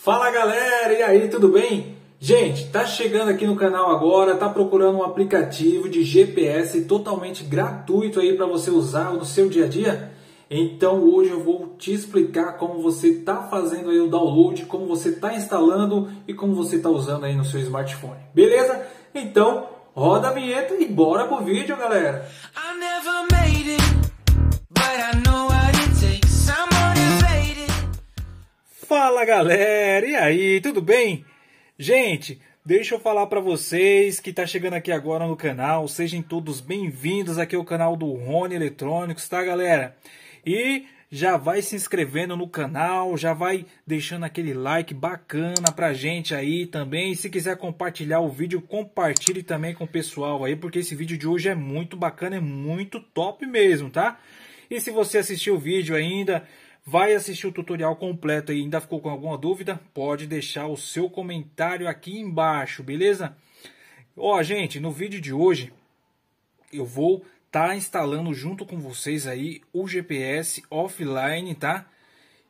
Fala galera, e aí, tudo bem? Gente, tá chegando aqui no canal agora, tá procurando um aplicativo de GPS totalmente gratuito aí para você usar no seu dia a dia? Então hoje eu vou te explicar como você tá fazendo aí o download, como você tá instalando e como você tá usando aí no seu smartphone. Beleza? Então, roda a vinheta e bora pro vídeo, galera. I never made it, but I know Fala galera, e aí, tudo bem? Gente, deixa eu falar para vocês que tá chegando aqui agora no canal, sejam todos bem-vindos aqui ao canal do Rony Eletrônicos, tá galera? E já vai se inscrevendo no canal, já vai deixando aquele like bacana pra gente aí também. E se quiser compartilhar o vídeo, compartilhe também com o pessoal aí, porque esse vídeo de hoje é muito bacana, é muito top mesmo, tá? E se você assistiu o vídeo ainda, Vai assistir o tutorial completo e ainda ficou com alguma dúvida? Pode deixar o seu comentário aqui embaixo, beleza? Ó, gente, no vídeo de hoje eu vou estar tá instalando junto com vocês aí o GPS offline, tá?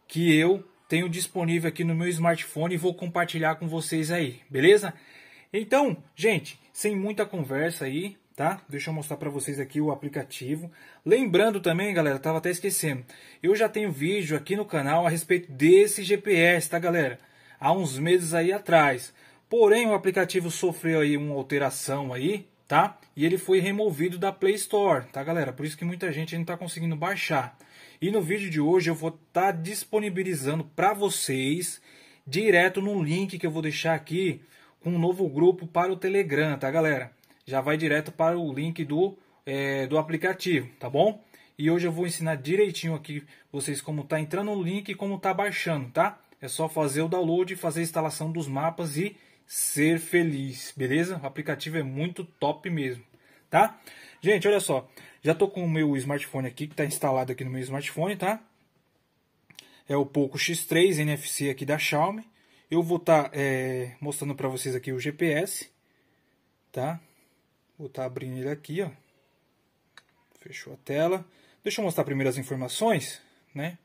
Que eu tenho disponível aqui no meu smartphone e vou compartilhar com vocês aí, beleza? Então, gente, sem muita conversa aí, tá? Deixa eu mostrar para vocês aqui o aplicativo. Lembrando também, galera, tava até esquecendo. Eu já tenho vídeo aqui no canal a respeito desse GPS, tá, galera? Há uns meses aí atrás. Porém, o aplicativo sofreu aí uma alteração aí, tá? E ele foi removido da Play Store, tá, galera? Por isso que muita gente não está conseguindo baixar. E no vídeo de hoje eu vou estar tá disponibilizando para vocês direto no link que eu vou deixar aqui com um novo grupo para o Telegram, tá, galera? já vai direto para o link do, é, do aplicativo, tá bom? E hoje eu vou ensinar direitinho aqui vocês como tá entrando no link e como tá baixando, tá? É só fazer o download, fazer a instalação dos mapas e ser feliz, beleza? O aplicativo é muito top mesmo, tá? Gente, olha só, já tô com o meu smartphone aqui que tá instalado aqui no meu smartphone, tá? É o Poco X3 NFC aqui da Xiaomi. Eu vou estar tá, é, mostrando para vocês aqui o GPS, tá? Vou estar tá abrindo ele aqui, ó. Fechou a tela. Deixa eu mostrar primeiro as informações, né?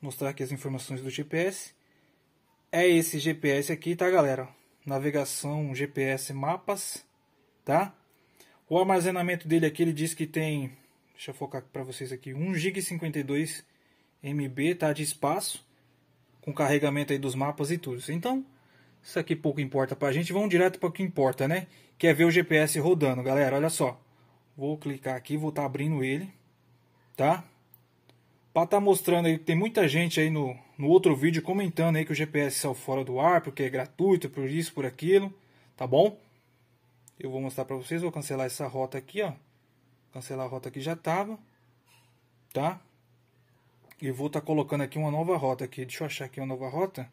Mostrar aqui as informações do GPS. É esse GPS aqui, tá, galera? Navegação, GPS, mapas, tá? O armazenamento dele aqui, ele diz que tem... Deixa eu focar para vocês aqui. 1 GB 52 MB, tá? De espaço. Com carregamento aí dos mapas e tudo. Então, isso aqui pouco importa pra gente. Vamos direto para o que importa, né? Quer ver o GPS rodando, galera. Olha só. Vou clicar aqui, vou estar tá abrindo ele, tá? Para estar tá mostrando aí, tem muita gente aí no, no outro vídeo comentando aí que o GPS saiu fora do ar, porque é gratuito, por isso, por aquilo, tá bom? Eu vou mostrar para vocês, vou cancelar essa rota aqui, ó. Cancelar a rota que já tava, tá? E vou estar tá colocando aqui uma nova rota aqui. Deixa eu achar aqui uma nova rota.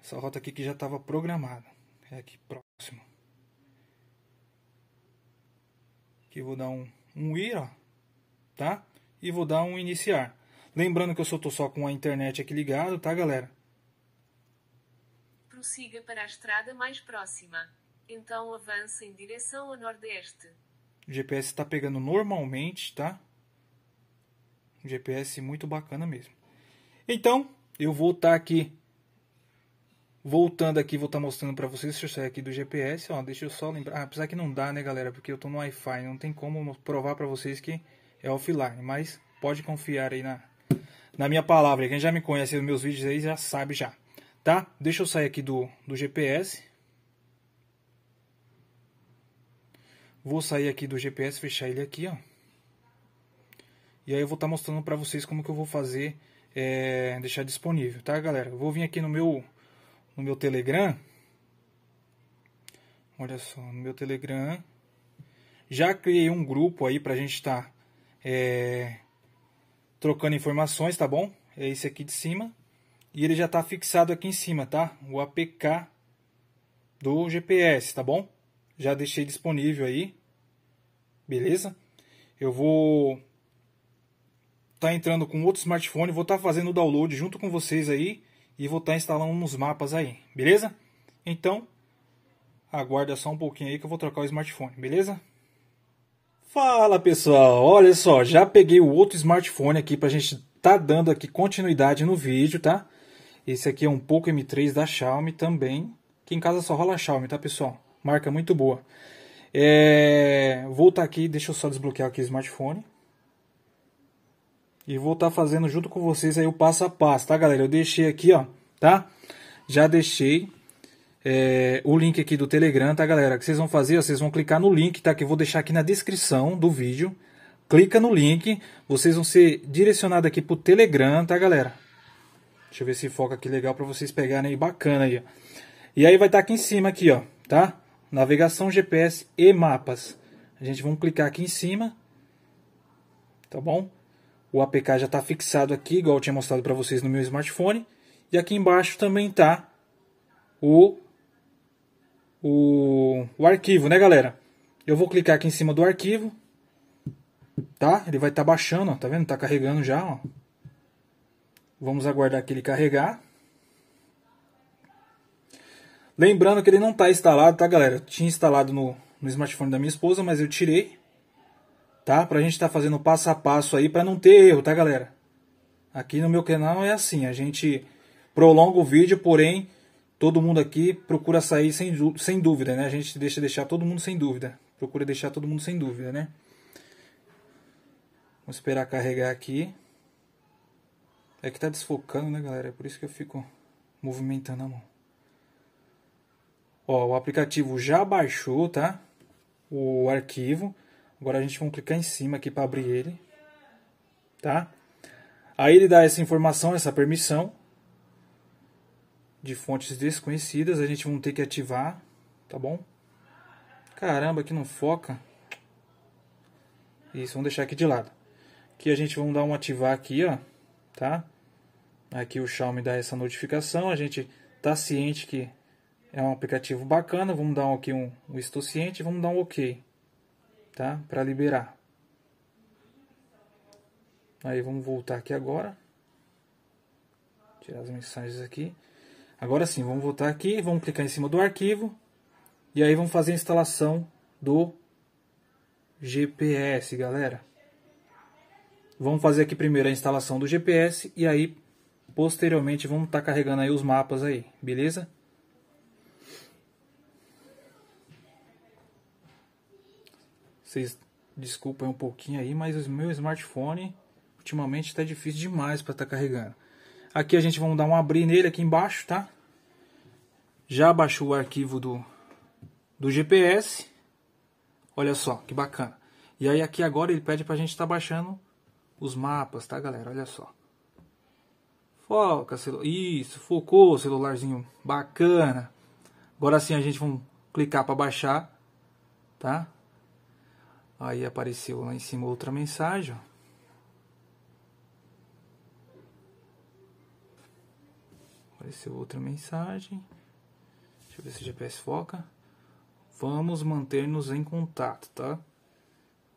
Essa rota aqui que já estava programada. É aqui próximo. Aqui vou dar um, um ir, ó, tá? E vou dar um iniciar. Lembrando que eu só tô só com a internet aqui ligado, tá, galera? Prossiga para a estrada mais próxima. Então avance em direção ao nordeste. O GPS está pegando normalmente, tá? GPS muito bacana mesmo. Então, eu vou estar tá aqui Voltando aqui, vou estar tá mostrando para vocês, deixa eu sair aqui do GPS, ó, deixa eu só lembrar, ah, apesar que não dá, né, galera, porque eu estou no Wi-Fi, não tem como provar para vocês que é offline, mas pode confiar aí na, na minha palavra, quem já me conhece nos meus vídeos aí já sabe já, tá? Deixa eu sair aqui do, do GPS, vou sair aqui do GPS, fechar ele aqui, ó, e aí eu vou estar tá mostrando para vocês como que eu vou fazer, é, deixar disponível, tá, galera? Eu vou vir aqui no meu no meu Telegram. Olha só, no meu Telegram. Já criei um grupo aí pra gente estar tá, é, trocando informações, tá bom? É esse aqui de cima. E ele já tá fixado aqui em cima, tá? O APK do GPS, tá bom? Já deixei disponível aí. Beleza? Eu vou tá entrando com outro smartphone, vou estar tá fazendo o download junto com vocês aí e vou estar instalando uns mapas aí, beleza? Então, aguarda só um pouquinho aí que eu vou trocar o smartphone, beleza? Fala pessoal, olha só, já peguei o outro smartphone aqui pra gente tá dando aqui continuidade no vídeo, tá? Esse aqui é um Poco M3 da Xiaomi também, que em casa só rola Xiaomi, tá pessoal? Marca muito boa. É... Vou estar tá aqui, deixa eu só desbloquear aqui o smartphone. E vou estar tá fazendo junto com vocês aí o passo a passo, tá, galera? Eu deixei aqui, ó, tá? Já deixei é, o link aqui do Telegram, tá, galera? O que vocês vão fazer, ó, vocês vão clicar no link, tá? Que eu vou deixar aqui na descrição do vídeo. Clica no link, vocês vão ser direcionados aqui pro Telegram, tá, galera? Deixa eu ver se foca aqui legal para vocês pegarem aí, bacana aí, ó. E aí vai estar tá aqui em cima aqui, ó, tá? Navegação, GPS e mapas. A gente vai clicar aqui em cima, tá bom? O APK já está fixado aqui, igual eu tinha mostrado para vocês no meu smartphone. E aqui embaixo também está o, o, o, arquivo, né galera? Eu vou clicar aqui em cima do arquivo. Tá? Ele vai estar tá baixando, ó, tá vendo? Está carregando já, ó. Vamos aguardar que ele carregar. Lembrando que ele não está instalado, tá galera? Eu tinha instalado no, no smartphone da minha esposa, mas eu tirei tá? Pra gente estar tá fazendo passo a passo aí para não ter erro, tá, galera? Aqui no meu canal é assim, a gente prolonga o vídeo, porém todo mundo aqui procura sair sem, sem dúvida, né? A gente deixa deixar todo mundo sem dúvida. Procura deixar todo mundo sem dúvida, né? Vamos esperar carregar aqui. É que tá desfocando, né, galera? É por isso que eu fico movimentando a mão. Ó, o aplicativo já baixou, tá? O arquivo. Agora a gente vai clicar em cima aqui para abrir ele. Tá? Aí ele dá essa informação, essa permissão de fontes desconhecidas. A gente vai ter que ativar, tá bom? Caramba, que não foca. Isso, vamos deixar aqui de lado. Aqui a gente vai dar um ativar aqui, ó, tá? Aqui o Xiaomi dá essa notificação, a gente tá ciente que é um aplicativo bacana, vamos dar aqui um, um estou ciente, vamos dar um OK tá? Para liberar. Aí vamos voltar aqui agora. Tirar as mensagens aqui. Agora sim, vamos voltar aqui, vamos clicar em cima do arquivo e aí vamos fazer a instalação do GPS, galera. Vamos fazer aqui primeiro a instalação do GPS e aí posteriormente vamos estar tá carregando aí os mapas aí, beleza? Vocês desculpem um pouquinho aí, mas o meu smartphone ultimamente está difícil demais para estar tá carregando. Aqui a gente vai dar um abrir nele aqui embaixo, tá? Já baixou o arquivo do, do GPS. Olha só, que bacana. E aí aqui agora ele pede para a gente estar tá baixando os mapas, tá galera? Olha só. Foca, celular. Isso, focou o celularzinho. Bacana. Agora sim a gente vai clicar para baixar, tá? Aí apareceu lá em cima outra mensagem. Apareceu outra mensagem. Deixa eu ver se o GPS foca. Vamos manter-nos em contato, tá?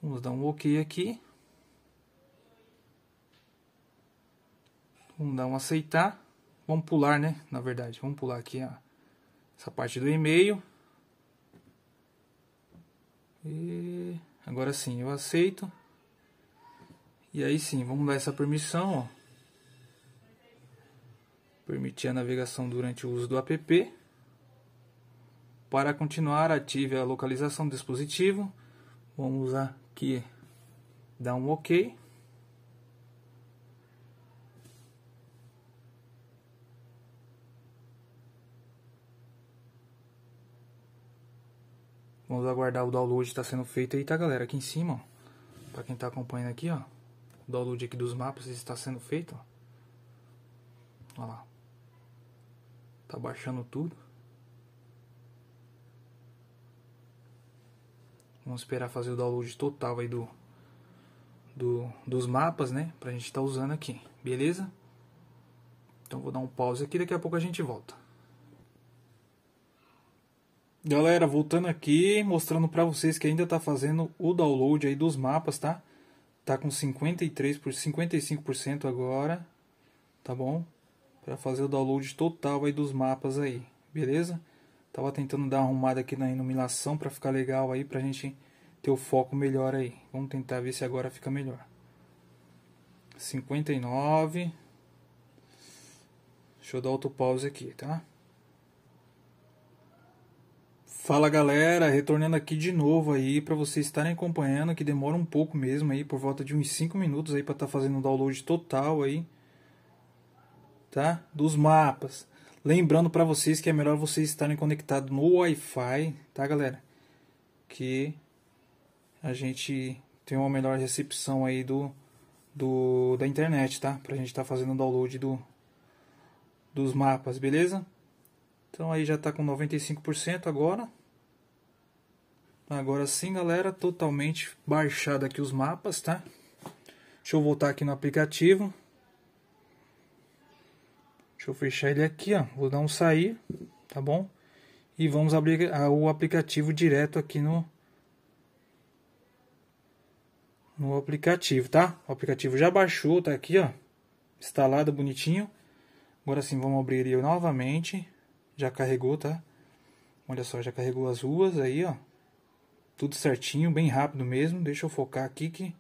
Vamos dar um OK aqui. Vamos dar um aceitar. Vamos pular, né? Na verdade, vamos pular aqui a, essa parte do e-mail. E... Agora sim, eu aceito. E aí sim, vamos dar essa permissão, ó. Permitir a navegação durante o uso do app. Para continuar, ative a localização do dispositivo. Vamos aqui dar um OK. Vamos aguardar o download está sendo feito aí, tá, galera? Aqui em cima, ó. Pra quem tá acompanhando aqui, ó. O download aqui dos mapas está sendo feito, ó. Olha lá. Tá baixando tudo. Vamos esperar fazer o download total aí do, do, dos mapas, né? Pra gente estar tá usando aqui, beleza? Então vou dar um pause aqui, daqui a pouco a gente volta. Galera, voltando aqui, mostrando para vocês que ainda tá fazendo o download aí dos mapas, tá? Tá com 53 por 55% agora, tá bom? Para fazer o download total aí dos mapas aí, beleza? Tava tentando dar uma arrumada aqui na iluminação para ficar legal aí, pra gente ter o foco melhor aí. Vamos tentar ver se agora fica melhor. 59. Deixa eu dar outro pause aqui, tá? Fala galera, retornando aqui de novo aí para vocês estarem acompanhando, que demora um pouco mesmo aí, por volta de uns 5 minutos aí para estar tá fazendo o download total aí, tá? Dos mapas. Lembrando para vocês que é melhor vocês estarem conectados no Wi-Fi, tá galera? Que a gente tem uma melhor recepção aí do, do da internet, tá? Pra gente estar tá fazendo o download do, dos mapas, beleza? Então aí já está com 95% agora. Agora sim, galera, totalmente baixado aqui os mapas, tá? Deixa eu voltar aqui no aplicativo. Deixa eu fechar ele aqui, ó. Vou dar um sair, tá bom? E vamos abrir o aplicativo direto aqui no no aplicativo, tá? O aplicativo já baixou, tá aqui, ó. Instalado bonitinho. Agora sim, vamos abrir ele novamente. Já carregou, tá? Olha só, já carregou as ruas aí, ó. Tudo certinho, bem rápido mesmo. Deixa eu focar aqui que...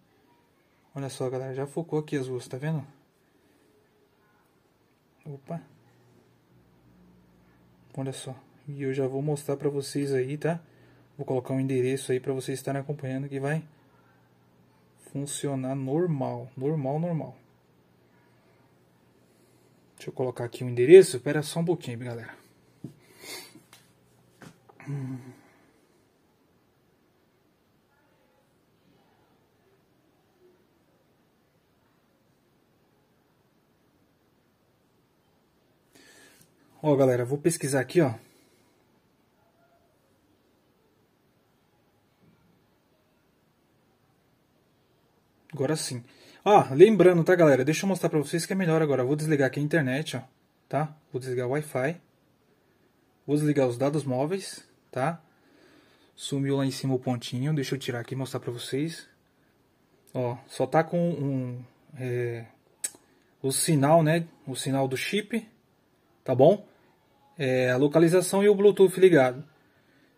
Olha só, galera, já focou aqui as ruas, tá vendo? Opa. Olha só. E eu já vou mostrar pra vocês aí, tá? Vou colocar um endereço aí pra vocês estarem acompanhando que vai funcionar normal. Normal, normal. Deixa eu colocar aqui o endereço. Espera só um pouquinho, galera. Ó, galera, vou pesquisar aqui, ó. Agora sim. Ah, lembrando, tá, galera? Deixa eu mostrar pra vocês que é melhor agora. vou desligar aqui a internet, ó. Tá? Vou desligar o Wi-Fi. Vou desligar os dados móveis tá? Sumiu lá em cima o pontinho, deixa eu tirar aqui e mostrar pra vocês. Ó, só tá com um, é, o sinal, né? O sinal do chip, tá bom? É, a localização e o Bluetooth ligado.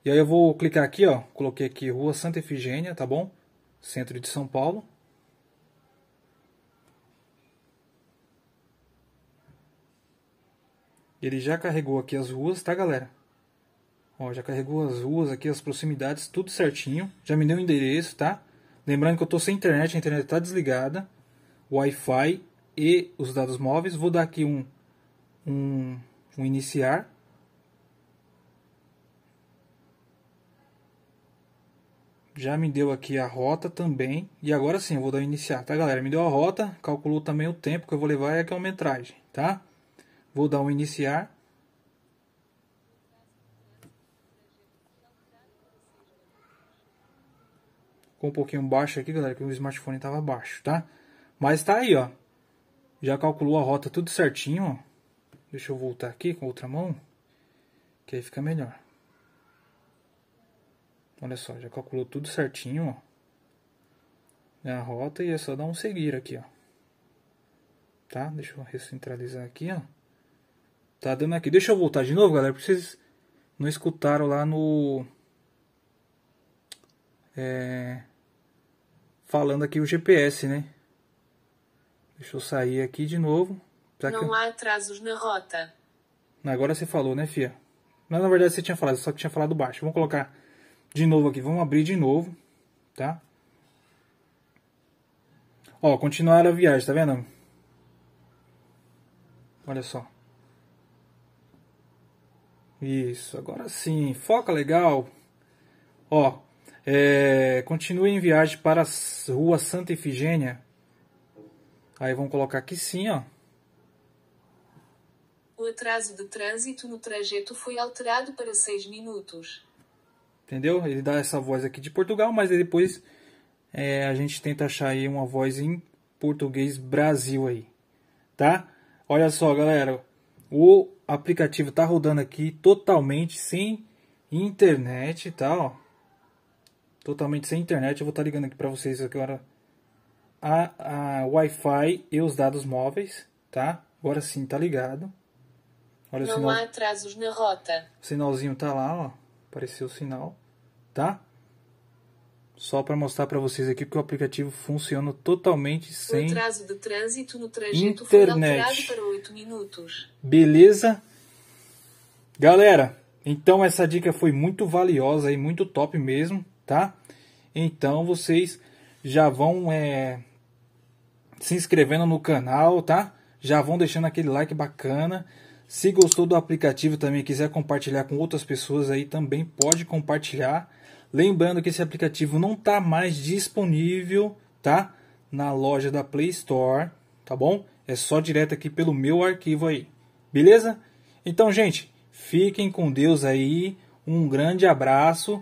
E aí eu vou clicar aqui, ó. Coloquei aqui Rua Santa Efigênia, tá bom? Centro de São Paulo. Ele já carregou aqui as ruas, tá galera? Ó, já carregou as ruas aqui, as proximidades, tudo certinho. Já me deu o endereço, tá? Lembrando que eu estou sem internet, a internet está desligada. Wi-Fi e os dados móveis. Vou dar aqui um, um, um iniciar. já me deu aqui a rota também. E agora sim, eu vou dar iniciar, tá galera? Me deu a rota, calculou também o tempo que eu vou levar e a quilometragem, é tá? Vou dar um iniciar. Ficou um pouquinho baixo aqui, galera, que o smartphone tava baixo, tá? Mas tá aí, ó. Já calculou a rota tudo certinho, ó. Deixa eu voltar aqui com outra mão, que aí fica melhor. Olha só, já calculou tudo certinho, ó. É a rota e é só dar um seguir aqui, ó. Tá? Deixa eu recentralizar aqui, ó. Tá dando aqui. Deixa eu voltar de novo, galera, porque vocês não escutaram lá no... É falando aqui o GPS, né? Deixa eu sair aqui de novo. não que... há atrasos na rota. Agora você falou, né, Fia? Mas na verdade você tinha falado, só que tinha falado baixo. Vamos colocar de novo aqui, vamos abrir de novo, tá? Ó, continuar a viagem, tá vendo? Olha só. Isso, agora sim. Foca legal. Ó, é, continue em viagem para a Rua Santa Efigênia. Aí vamos colocar aqui sim, ó. O atraso de trânsito no trajeto foi alterado para 6 minutos. Entendeu? Ele dá essa voz aqui de Portugal, mas depois é, a gente tenta achar aí uma voz em português Brasil aí, tá? Olha só, galera, o aplicativo tá rodando aqui totalmente sem internet, tá? Ó totalmente sem internet. Eu vou estar ligando aqui para vocês agora a, a Wi-Fi e os dados móveis, tá? Agora sim tá ligado. Olha Não sinal... há atrasos na rota. O sinalzinho tá lá, ó. Apareceu o sinal, tá? Só para mostrar para vocês aqui que o aplicativo funciona totalmente sem. O atraso trânsito no trajeto internet. foi para 8 minutos. Beleza? Galera, então essa dica foi muito valiosa e muito top mesmo tá? Então vocês já vão é, se inscrevendo no canal, tá? Já vão deixando aquele like bacana. Se gostou do aplicativo também quiser compartilhar com outras pessoas aí também pode compartilhar. Lembrando que esse aplicativo não está mais disponível, tá? Na loja da Play Store, tá bom? É só direto aqui pelo meu arquivo aí, beleza? Então, gente, fiquem com Deus aí. Um grande abraço